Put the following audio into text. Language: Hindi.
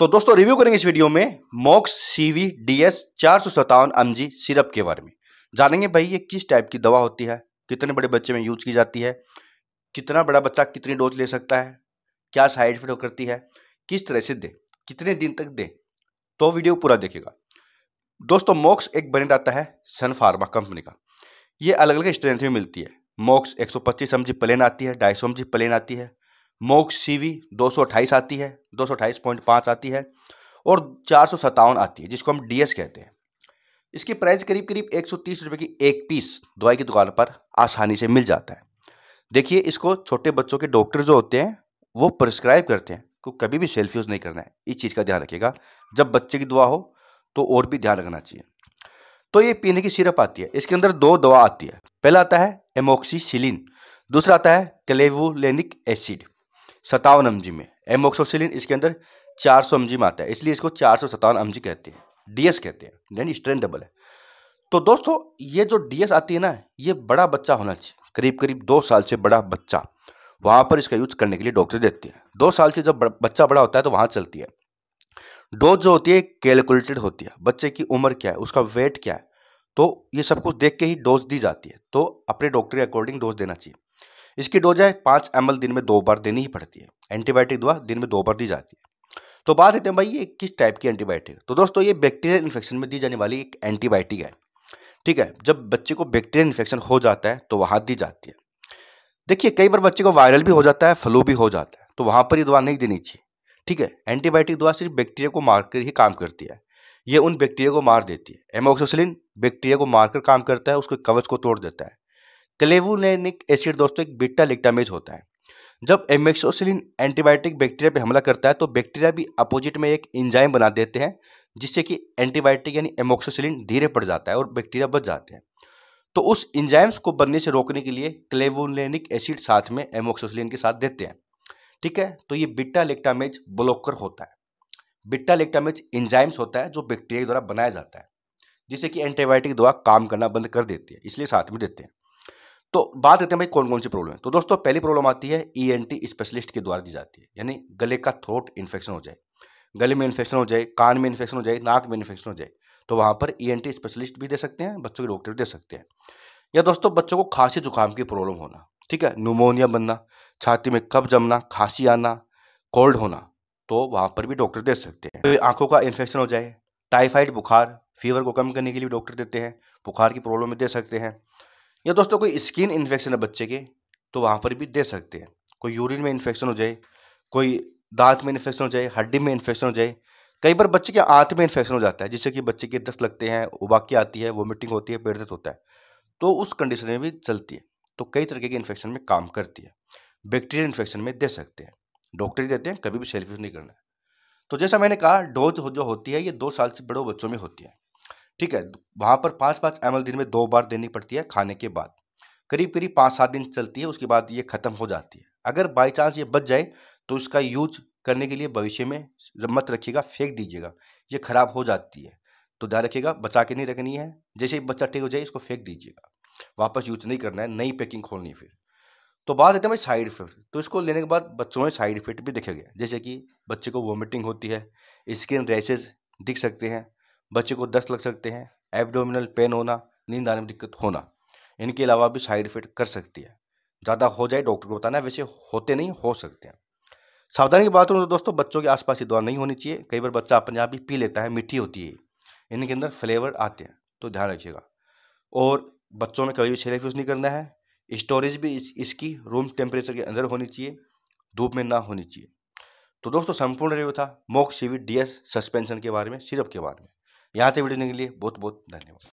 तो दोस्तों रिव्यू करेंगे इस वीडियो में मॉक्स सी वी डी एस चार सौ सत्तावन एम जी सिरप के बारे में जानेंगे भाई ये किस टाइप की दवा होती है कितने बड़े बच्चे में यूज की जाती है कितना बड़ा बच्चा कितनी डोज ले सकता है क्या साइड इफेक्ट करती है किस तरह से दें कितने दिन तक दें तो वीडियो पूरा देखेगा दोस्तों मॉक्स एक ब्रांड आता है सन फार्मा कंपनी का ये अलग अलग स्ट्रेंथ में मिलती है मॉक्स एक सौ पच्चीस एम जी प्लेन आती है ढाई सौ एम जी प्लेन आती है मोक्स सीवी दो आती है दो आती है और चार आती है जिसको हम डीएस कहते हैं इसकी प्राइस करीब करीब एक सौ की एक पीस दवाई की दुकान पर आसानी से मिल जाता है देखिए इसको छोटे बच्चों के डॉक्टर जो होते हैं वो प्रिस्क्राइब करते हैं को कभी भी सेल्फ यूज़ नहीं करना है इस चीज़ का ध्यान रखिएगा जब बच्चे की दवा हो तो और भी ध्यान रखना चाहिए तो ये पीने की सिरप आती है इसके अंदर दो दवा आती है पहला आता है एमोक्सीसिलिन दूसरा आता है क्लेवोलेनिक एसिड सतावन एम में एमोक्सोसिलिन इसके अंदर चार सौ में आता है इसलिए इसको चार सौ सतावन कहते हैं डीएस कहते हैं यानी स्ट्रेन डबल है तो दोस्तों ये जो डीएस आती है ना ये बड़ा बच्चा होना चाहिए करीब करीब दो साल से बड़ा बच्चा वहाँ पर इसका यूज करने के लिए डॉक्टर देते हैं दो साल से जब बच्चा बड़ा होता है तो वहाँ चलती है डोज जो होती है कैलकुलेटेड होती है बच्चे की उम्र क्या है उसका वेट क्या है तो ये सब कुछ देख के ही डोज दी जाती है तो अपने डॉक्टर के अकॉर्डिंग डोज देना चाहिए इसकी डोज है पाँच एम दिन में दो बार देनी ही पड़ती है एंटीबायोटिक दवा दिन में दो बार दी जाती है तो बात है भाई ये किस टाइप की एंटीबायोटिक तो दोस्तों ये बैक्टीरियल इन्फेक्शन में दी जाने वाली एक एंटीबायोटिक है ठीक है जब बच्चे को बैक्टीरियल इन्फेक्शन हो जाता है तो वहाँ दी जाती है देखिए कई बार बच्चे को वायरल भी हो जाता है फ्लू भी हो जाता है तो वहाँ पर ये दवा नहीं देनी चाहिए ठीक है एंटीबायोटिक दवा सिर्फ बैक्टीरिया को मारकर ही काम करती है ये उन बैक्टीरिया को मार देती है एमोक्सोसिलिन बैक्टीरिया को मारकर काम करता है उसके कवच को तोड़ देता है क्लेवुलेनिक एसिड दोस्तों एक बिट्टा लिक्टामेज होता है जब एमेक्सोसिलिन एंटीबायोटिक बैक्टीरिया पे हमला करता है तो बैक्टीरिया भी अपोजिट में एक इंजाइम बना देते हैं जिससे कि एंटीबायोटिक यानी एमोक्सोसिलिन धीरे पड़ जाता है और बैक्टीरिया बच जाते हैं तो उस इंजाइम्स को बनने से रोकने के लिए क्लेवुलेनिक एसिड साथ में एमोक्सोसिलिन के साथ देते हैं ठीक है तो ये बिट्टा लिक्टामेज ब्लॉकर होता है बिट्टा लिक्टामेज इंजाइम्स होता है जो बैक्टीरिया के द्वारा बनाया जाता है जिससे कि एंटीबायोटिक दवा काम करना बंद कर देती है इसलिए साथ में देते हैं तो बात करते हैं भाई कौन कौन सी प्रॉब्लम है तो दोस्तों पहली प्रॉब्लम आती है ई e स्पेशलिस्ट के द्वारा दी जाती है यानी गले का थ्रोट इन्फेक्शन हो जाए गले में इन्फेक्शन हो जाए कान में इन्फेक्शन हो जाए नाक में इन्फेक्शन हो जाए तो वहाँ पर ई e स्पेशलिस्ट भी दे सकते हैं बच्चों के डॉक्टर भी दे सकते हैं या दोस्तों बच्चों को खांसी जुकाम की प्रॉब्लम होना ठीक है न्यूमोनिया बनना छाती में कब जमना खांसी आना कोल्ड होना तो वहाँ पर भी डॉक्टर दे सकते हैं तो आंखों का इन्फेक्शन हो जाए टाइफाइड बुखार फीवर को कम करने के लिए डॉक्टर देते हैं बुखार की प्रॉब्लम में दे सकते हैं या दोस्तों कोई स्किन इन्फेक्शन है बच्चे के तो वहाँ पर भी दे सकते हैं कोई यूरिन में इन्फेक्शन हो जाए कोई दांत में इन्फेक्शन हो जाए हड्डी में इन्फेक्शन हो जाए कई बार बच्चे के आँत में इन्फेक्शन हो जाता है जिससे कि बच्चे के दस्त लगते हैं उबाकी आती है वोमिटिंग होती है पेड़ दर्द होता है तो उस कंडीशन में भी चलती है तो कई तरीके के इन्फेक्शन में काम करती है बैक्टीरियल इन्फेक्शन में दे सकते हैं डॉक्टर ही देते हैं कभी भी सेल्फ यूज नहीं करना है तो जैसा मैंने कहा डोज जो होती है ये दो साल से बड़े बच्चों में होती है ठीक है वहाँ पर पाँच पाँच एम दिन में दो बार देनी पड़ती है खाने के बाद करीब करीब पाँच सात दिन चलती है उसके बाद ये ख़त्म हो जाती है अगर बाई चांस ये बच जाए तो इसका यूज करने के लिए भविष्य में मत रखिएगा फेंक दीजिएगा ये ख़राब हो जाती है तो ध्यान रखिएगा बचा के नहीं रखनी है जैसे ही बच्चा ठीक हो जाए इसको फेंक दीजिएगा वापस यूज नहीं करना है नई पैकिंग खोलनी फिर तो बात एकदम साइड इफेक्ट तो इसको लेने के बाद बच्चों में साइड इफेक्ट भी दिखेगा जैसे कि बच्चे को वोमिटिंग होती है स्किन रैसेज दिख सकते हैं बच्चे को दस्त लग सकते हैं एबडोमिनल पेन होना नींद आने में दिक्कत होना इनके अलावा भी साइड इफेक्ट कर सकती है ज़्यादा हो जाए डॉक्टर को बताना वैसे होते नहीं हो सकते हैं सावधानी की बात करूँ तो दोस्तों बच्चों के आसपास की दवा नहीं होनी चाहिए कई बार बच्चा अपने आप ही पी लेता है मीठी होती है इनके अंदर फ्लेवर आते हैं तो ध्यान रखिएगा और बच्चों में कभी भी छिलक यूज़ नहीं करना है स्टोरेज भी इस, इसकी रूम टेम्परेचर के अंदर होनी चाहिए धूप में ना होनी चाहिए तो दोस्तों संपूर्ण रेव था मोक सीवी डी सस्पेंशन के बारे में सिरप के बारे में यहाँ से वीडियो लेने के लिए बहुत बहुत धन्यवाद